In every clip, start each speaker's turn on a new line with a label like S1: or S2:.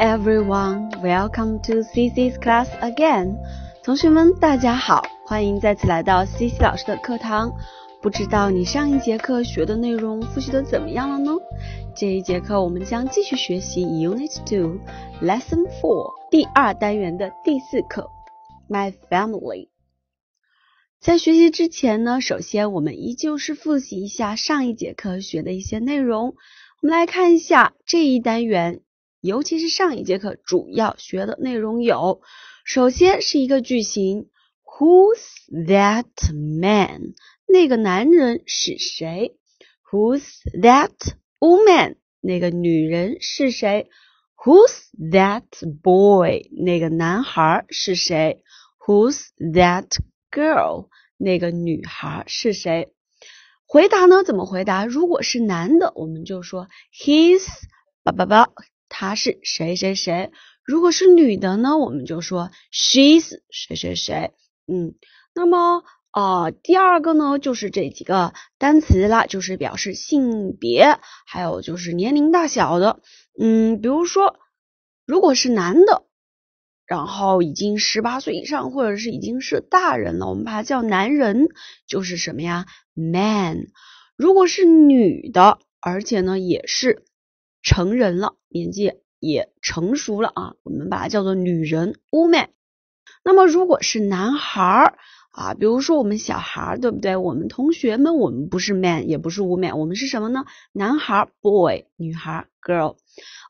S1: Everyone, welcome to c c s class again. 同学们，大家好，欢迎再次来到 c c 老师的课堂。不知道你上一节课学的内容复习的怎么样了呢？这一节课我们将继续学习 Unit Two, Lesson Four，第二单元的第四课 My Family。在学习之前呢，首先我们依旧是复习一下上一节课学的一些内容。我们来看一下这一单元。尤其是上一节课主要学的内容有，首先是一个句型：Who's that man？那个男人是谁？Who's that woman？那个女人是谁？Who's that boy？那个男孩是谁？Who's that girl？那个女孩是谁？回答呢怎么回答？如果是男的，我们就说：He's…… 不不不。他是谁谁谁？如果是女的呢，我们就说 she's 谁谁谁。嗯，那么啊，第二个呢，就是这几个单词啦，就是表示性别，还有就是年龄大小的。嗯，比如说，如果是男的，然后已经十八岁以上，或者是已经是大人了，我们把它叫男人，就是什么呀？man。如果是女的，而且呢，也是。成人了，年纪也成熟了啊，我们把它叫做女人 woman。那么如果是男孩儿啊，比如说我们小孩，儿，对不对？我们同学们，我们不是 man，也不是 woman，我们是什么呢？男孩 boy，女孩 girl。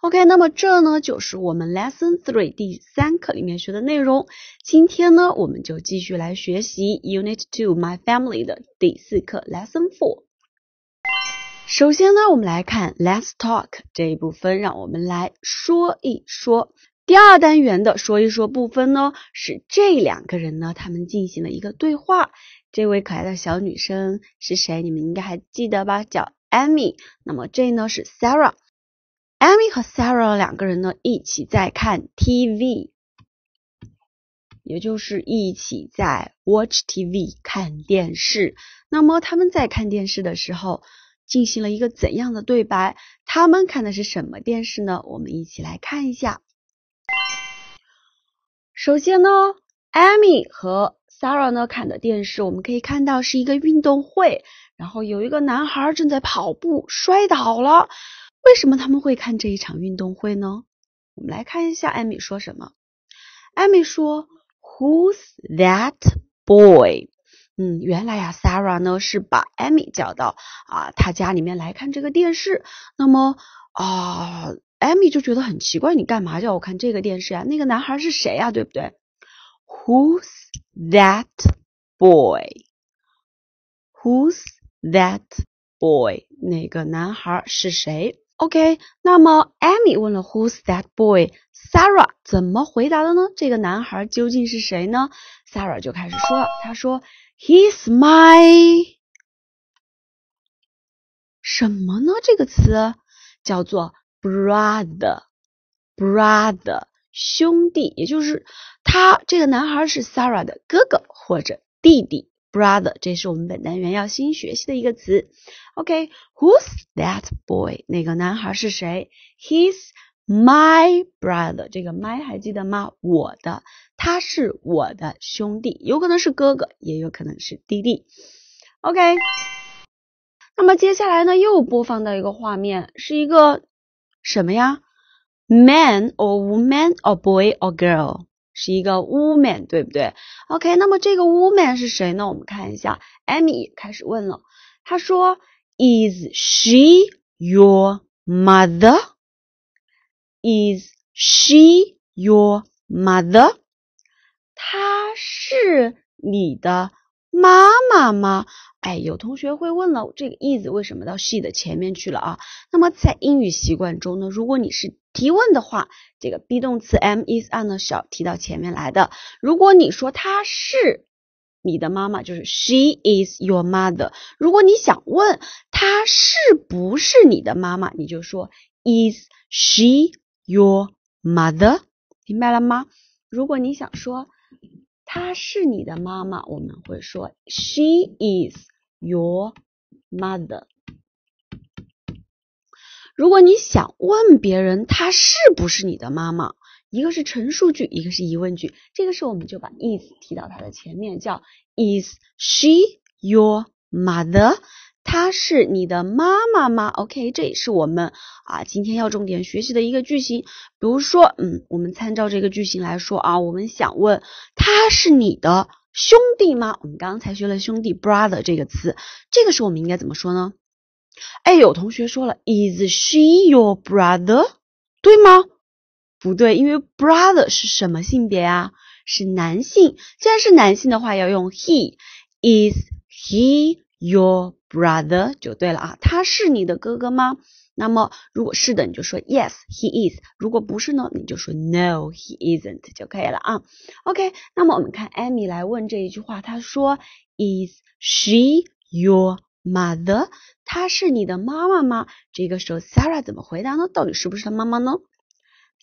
S1: OK，那么这呢就是我们 lesson three 第三课里面学的内容。今天呢，我们就继续来学习 unit two my family 的第四课 lesson four。首先呢，我们来看 Let's talk 这一部分，让我们来说一说第二单元的说一说部分呢，是这两个人呢，他们进行了一个对话。这位可爱的小女生是谁？你们应该还记得吧？叫 Amy。那么这呢是 Sarah。Amy 和 Sarah 两个人呢，一起在看 TV，也就是一起在 watch TV 看电视。那么他们在看电视的时候。进行了一个怎样的对白？他们看的是什么电视呢？我们一起来看一下。首先呢，艾米和 Sarah 呢看的电视，我们可以看到是一个运动会，然后有一个男孩正在跑步摔倒了。为什么他们会看这一场运动会呢？我们来看一下艾米说什么。艾米说：“Who's that boy？” 嗯，原来呀，Sarah 呢是把 Amy 叫到啊，他家里面来看这个电视。那么啊，Amy 就觉得很奇怪，你干嘛叫我看这个电视呀？那个男孩是谁呀？对不对？Who's that boy？Who's that boy？那个男孩是谁？OK，那么 Amy 问了 Who's that boy？Sarah 怎么回答的呢？这个男孩究竟是谁呢？Sarah 就开始说了，他说。He's my 什么呢？这个词叫做 brother，brother 兄弟，也就是他这个男孩是 Sarah 的哥哥或者弟弟。brother 这是我们本单元要新学习的一个词。OK，who's that boy？那个男孩是谁？He's。My brother，这个 my 还记得吗？我的，他是我的兄弟，有可能是哥哥，也有可能是弟弟。OK，那么接下来呢，又播放到一个画面，是一个什么呀？Man or woman or boy or girl，是一个 woman，对不对？OK，那么这个 woman 是谁呢？我们看一下，Amy 开始问了，她说：“Is she your mother？” Is she your mother？她是你的妈妈吗？哎，有同学会问了，这个 is 为什么到 she 的前面去了啊？那么在英语习惯中呢，如果你是提问的话，这个 be 动词 am is are 呢，要提到前面来的。如果你说她是你的妈妈，就是 she is your mother。如果你想问她是不是你的妈妈，你就说 Is she？Your mother，明白了吗？如果你想说她是你的妈妈，我们会说 She is your mother。如果你想问别人她是不是你的妈妈，一个是陈述句，一个是疑问句，这个时候我们就把 is 提到它的前面，叫 Is she your mother？她是你的妈妈吗？OK，这也是我们啊今天要重点学习的一个句型。比如说，嗯，我们参照这个句型来说啊，我们想问他是你的兄弟吗？我们刚才学了兄弟 brother 这个词，这个时候我们应该怎么说呢？哎，有同学说了，Is she your brother？对吗？不对，因为 brother 是什么性别啊？是男性。既然是男性的话，要用 he。Is he your Brother 就对了啊，他是你的哥哥吗？那么如果是的，你就说 Yes, he is。如果不是呢，你就说 No, he isn't 就可以了啊。OK，那么我们看 Amy 来问这一句话，他说 Is she your mother？她是你的妈妈吗？这个时候 Sarah 怎么回答呢？到底是不是她妈妈呢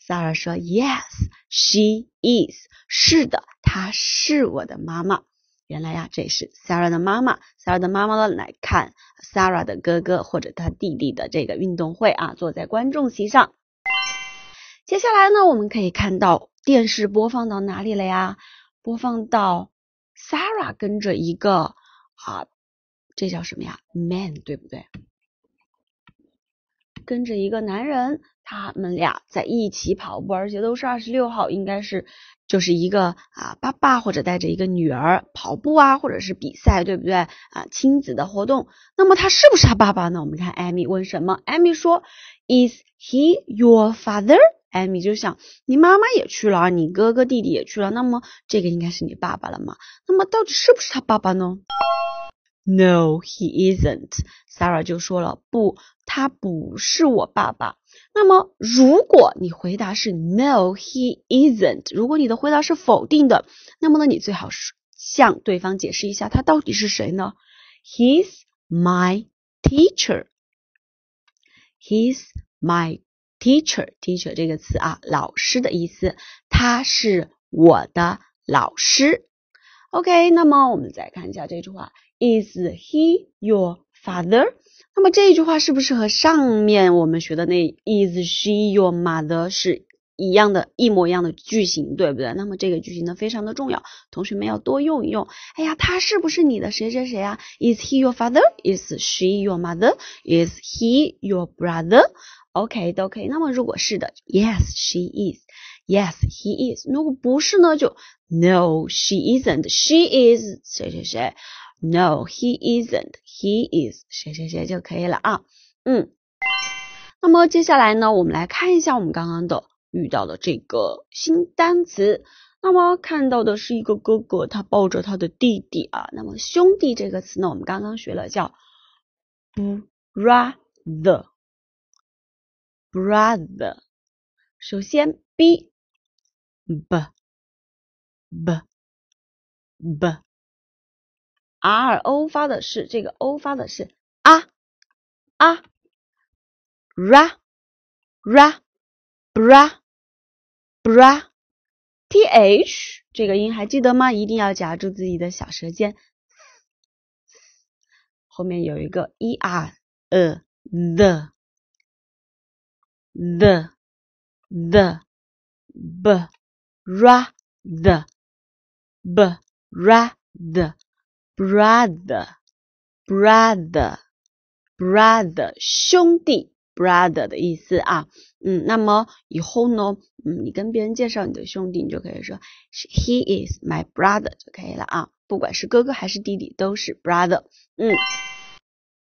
S1: ？Sarah 说 Yes, she is。是的，她是我的妈妈。原来呀，这是 Sarah 的妈妈。Sarah 的妈妈呢，来看 Sarah 的哥哥或者他弟弟的这个运动会啊，坐在观众席上。接下来呢，我们可以看到电视播放到哪里了呀？播放到 Sarah 跟着一个啊，这叫什么呀？Man，对不对？跟着一个男人。他们俩在一起跑步，而且都是二十六号，应该是就是一个啊爸爸或者带着一个女儿跑步啊，或者是比赛，对不对啊？亲子的活动。那么他是不是他爸爸呢？我们看艾米问什么？艾米说，Is he your father？艾米就想，你妈妈也去了，你哥哥弟弟也去了，那么这个应该是你爸爸了嘛？那么到底是不是他爸爸呢？No, he isn't. Sarah 就说了，不，他不是我爸爸。那么，如果你回答是 No, he isn't，如果你的回答是否定的，那么呢，你最好是向对方解释一下他到底是谁呢？He's my teacher. He's my teacher. Teacher 这个词啊，老师的意思，他是我的老师。OK，那么我们再看一下这句话。Is he your father？那么这一句话是不是和上面我们学的那 Is she your mother 是一样的，一模一样的句型，对不对？那么这个句型呢非常的重要，同学们要多用一用。哎呀，他是不是你的谁谁谁啊？Is he your father？Is she your mother？Is he your brother？OK，OK。那么如果是的，Yes，she is。Yes，he is。如果不是呢，就 No，she isn't。She is 谁谁谁。No, he isn't. He is 谁谁谁就可以了啊。嗯，那么接下来呢，我们来看一下我们刚刚的遇到的这个新单词。那么看到的是一个哥哥，他抱着他的弟弟啊。那么兄弟这个词呢，我们刚刚学了叫 brother。brother，首先 b b b b。r o 发的是这个 o 发的是啊啊 ra ra bra bra t h 这个音还记得吗？一定要夹住自己的小舌尖。后面有一个 e r the the the bra the bra the Brother, brother, brother，兄弟，brother 的意思啊，嗯，那么以后呢，嗯，你跟别人介绍你的兄弟，你就可以说 He is my brother 就可以了啊，不管是哥哥还是弟弟，都是 brother。嗯，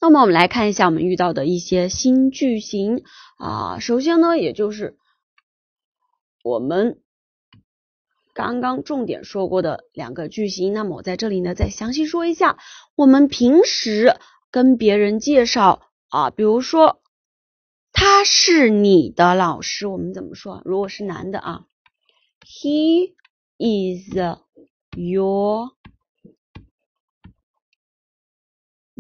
S1: 那么我们来看一下我们遇到的一些新句型啊，首先呢，也就是我们。刚刚重点说过的两个句型，那么我在这里呢再详细说一下，我们平时跟别人介绍啊，比如说他是你的老师，我们怎么说？如果是男的啊，He is your，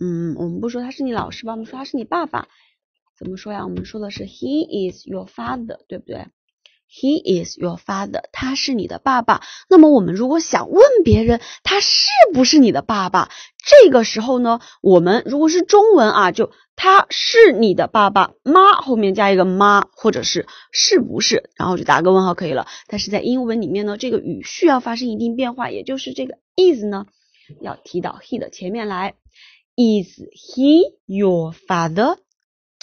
S1: 嗯，我们不说他是你老师吧，我们说他是你爸爸，怎么说呀？我们说的是 He is your father，对不对？He is your father，他是你的爸爸。那么我们如果想问别人他是不是你的爸爸，这个时候呢，我们如果是中文啊，就他是你的爸爸妈，后面加一个妈或者是是不是，然后就打个问号可以了。但是在英文里面呢，这个语序要发生一定变化，也就是这个 is 呢要提到 he 的前面来。Is he your father？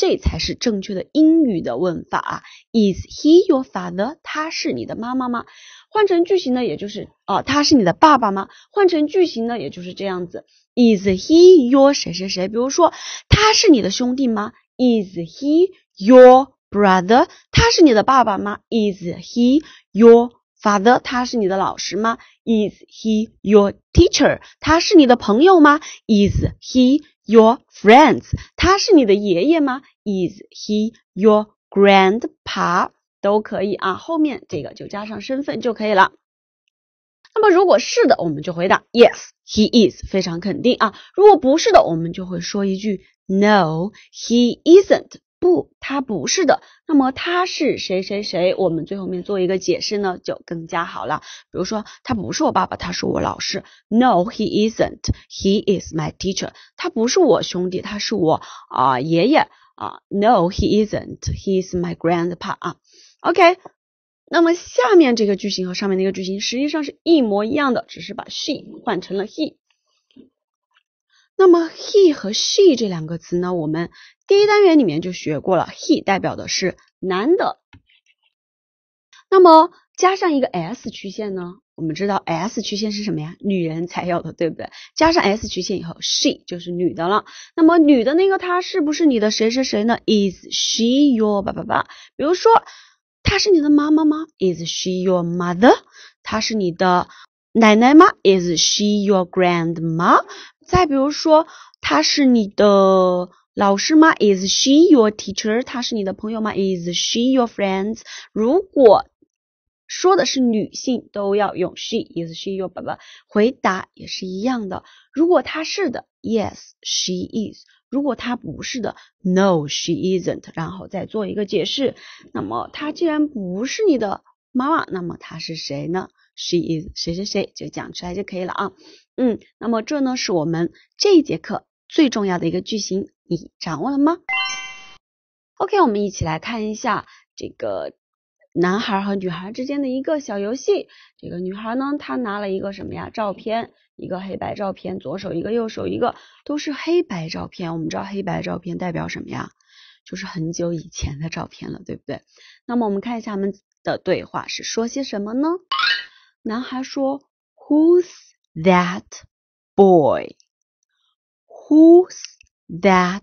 S1: 这才是正确的英语的问法啊，Is he your father？他是你的妈妈吗？换成句型呢，也就是哦，他是你的爸爸吗？换成句型呢，也就是这样子，Is he your 谁谁谁？比如说，他是你的兄弟吗？Is he your brother？他是你的爸爸吗？Is he your father？他是你的老师吗？Is he your teacher？他是你的朋友吗？Is he？Your friends，他是你的爷爷吗？Is he your grandpa？都可以啊，后面这个就加上身份就可以了。那么如果是的，我们就回答 Yes，he is，非常肯定啊。如果不是的，我们就会说一句 No，he isn't。不，他不是的。那么他是谁谁谁？我们最后面做一个解释呢，就更加好了。比如说，他不是我爸爸，他是我老师。No，he isn't. He is my teacher. 他不是我兄弟，他是我啊爷爷啊。No，he isn't. He is my grandpa. 啊，OK。那么下面这个句型和上面那个句型实际上是一模一样的，只是把 she 换成了 he。那么 he 和 she 这两个词呢，我们第一单元里面就学过了。he 代表的是男的，那么加上一个 s 曲线呢，我们知道 s 曲线是什么呀？女人才有的，对不对？加上 s 曲线以后，she 就是女的了。那么女的那个她是不是你的谁谁谁呢？Is she your 爸爸爸？比如说，她是你的妈妈吗？Is she your mother？她是你的。奶奶吗？Is she your grandma？再比如说，她是你的老师吗？Is she your teacher？她是你的朋友吗？Is she your friends？如果说的是女性，都要用 she。Is she your 爸爸？回答也是一样的。如果她是的，Yes, she is。如果她不是的，No, she isn't。然后再做一个解释。那么她既然不是你的妈妈，那么她是谁呢？She is 谁谁谁就讲出来就可以了啊，嗯，那么这呢是我们这一节课最重要的一个句型，你掌握了吗？OK，我们一起来看一下这个男孩和女孩之间的一个小游戏。这个女孩呢，她拿了一个什么呀？照片，一个黑白照片，左手一个，右手一个，都是黑白照片。我们知道黑白照片代表什么呀？就是很久以前的照片了，对不对？那么我们看一下他们的对话是说些什么呢？男孩说：“Who's that boy? Who's that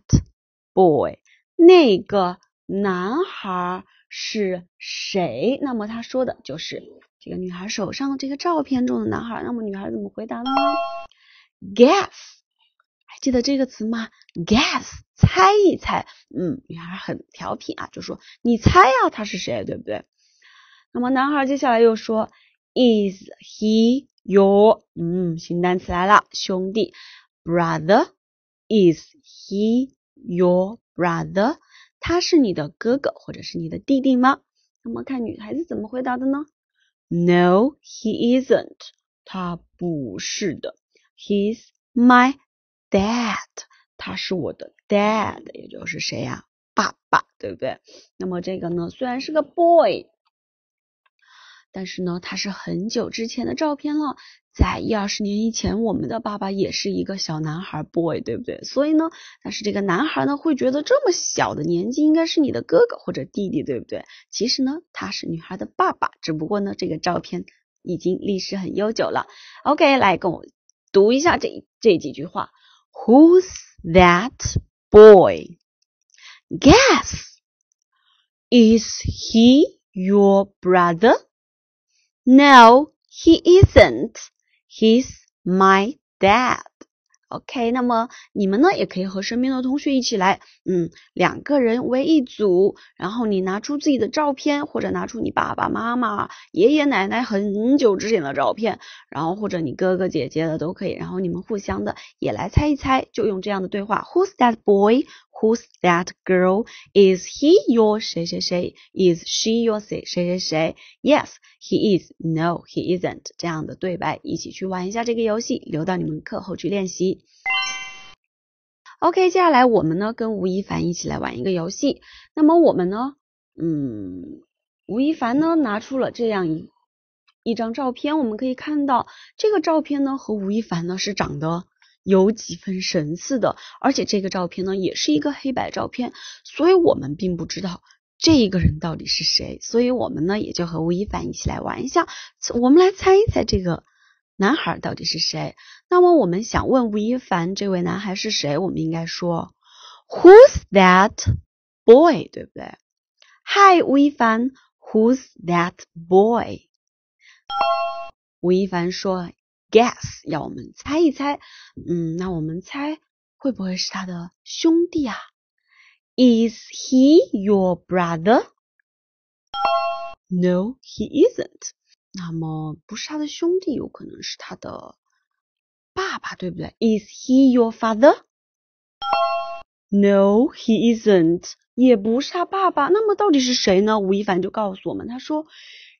S1: boy? 那个男孩是谁？那么他说的就是这个女孩手上的这个照片中的男孩。那么女孩怎么回答的呢？Guess，还记得这个词吗？Guess，猜一猜。嗯，女孩很调皮啊，就说你猜呀，他是谁，对不对？那么男孩接下来又说。” Is he your 嗯新单词来了兄弟 brother? Is he your brother? 他是你的哥哥或者是你的弟弟吗？那么看女孩子怎么回答的呢？No, he isn't. 他不是的。He's my dad. 他是我的 dad，也就是谁呀？爸爸，对不对？那么这个呢，虽然是个 boy。但是呢，他是很久之前的照片了，在一二十年以前，我们的爸爸也是一个小男孩，boy，对不对？所以呢，但是这个男孩呢，会觉得这么小的年纪应该是你的哥哥或者弟弟，对不对？其实呢，他是女孩的爸爸，只不过呢，这个照片已经历史很悠久了。OK，来跟我读一下这这几句话：Who's that boy? Guess, is he your brother? No, he isn't. He's my dad. OK，那么你们呢，也可以和身边的同学一起来，嗯，两个人为一组，然后你拿出自己的照片，或者拿出你爸爸妈妈、爷爷奶奶很久之前的照片，然后或者你哥哥姐姐的都可以，然后你们互相的也来猜一猜，就用这样的对话：Who's that boy? Who's that girl? Is he your 谁谁谁 Is she your 谁谁谁谁 Yes, he is. No, he isn't. 这样的对白，一起去玩一下这个游戏，留到你们课后去练习。OK，接下来我们呢跟吴亦凡一起来玩一个游戏。那么我们呢，嗯，吴亦凡呢拿出了这样一一张照片，我们可以看到这个照片呢和吴亦凡呢是长得。有几分神似的，而且这个照片呢也是一个黑白照片，所以我们并不知道这个人到底是谁，所以我们呢也就和吴亦凡一起来玩一下，我们来猜一猜这个男孩到底是谁。那么我们想问吴亦凡，这位男孩是谁？我们应该说，Who's that boy？对不对？Hi，吴亦凡，Who's that boy？吴亦凡说。Guess 要我们猜一猜，嗯，那我们猜会不会是他的兄弟啊？Is he your brother? No, he isn't。那么不是他的兄弟，有可能是他的爸爸，对不对？Is he your father? No, he isn't。也不是他爸爸，那么到底是谁呢？吴亦凡就告诉我们，他说。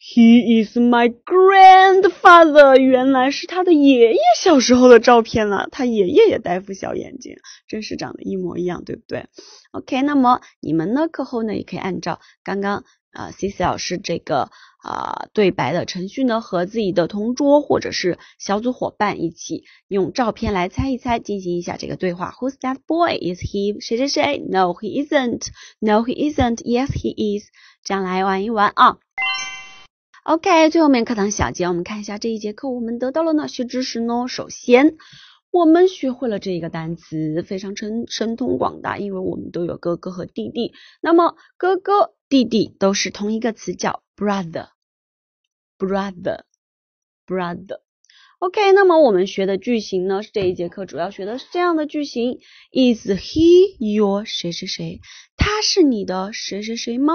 S1: He is my grandfather，原来是他的爷爷小时候的照片了。他爷爷也戴副小眼镜，真是长得一模一样，对不对？OK，那么你们呢？课后呢，也可以按照刚刚啊，C C 老师这个啊对白的程序呢，和自己的同桌或者是小组伙伴一起用照片来猜一猜，进行一下这个对话。Who's that boy? Is he 谁谁谁？No，he isn't。No，he isn't。Yes，he is。这样来玩一玩啊。OK，最后面课堂小结，我们看一下这一节课我们得到了哪些知识呢？首先，我们学会了这一个单词，非常深神通广大，因为我们都有哥哥和弟弟。那么，哥哥、弟弟都是同一个词，叫 brother，brother，brother。OK，那么我们学的句型呢？是这一节课主要学的是这样的句型：Is he your 谁谁谁？他是你的谁谁谁吗？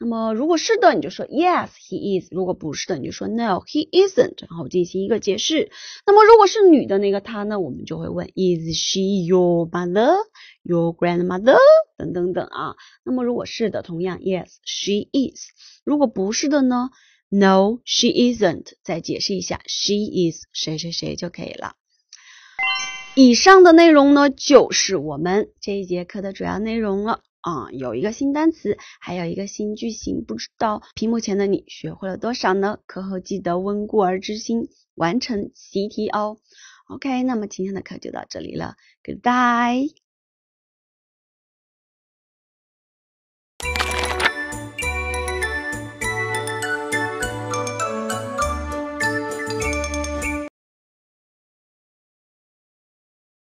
S1: 那么如果是的，你就说 Yes，he is。如果不是的，你就说 No，he isn't，然后进行一个解释。那么如果是女的那个她呢，我们就会问 Is she your mother，your grandmother 等等等啊。那么如果是的，同样 Yes，she is。如果不是的呢？No, she isn't. 再解释一下，she is 谁谁谁就可以了。以上的内容呢，就是我们这一节课的主要内容了啊。有一个新单词，还有一个新句型，不知道屏幕前的你学会了多少呢？课后记得温故而知新，完成习题哦。OK，那么今天的课就到这里了，Goodbye。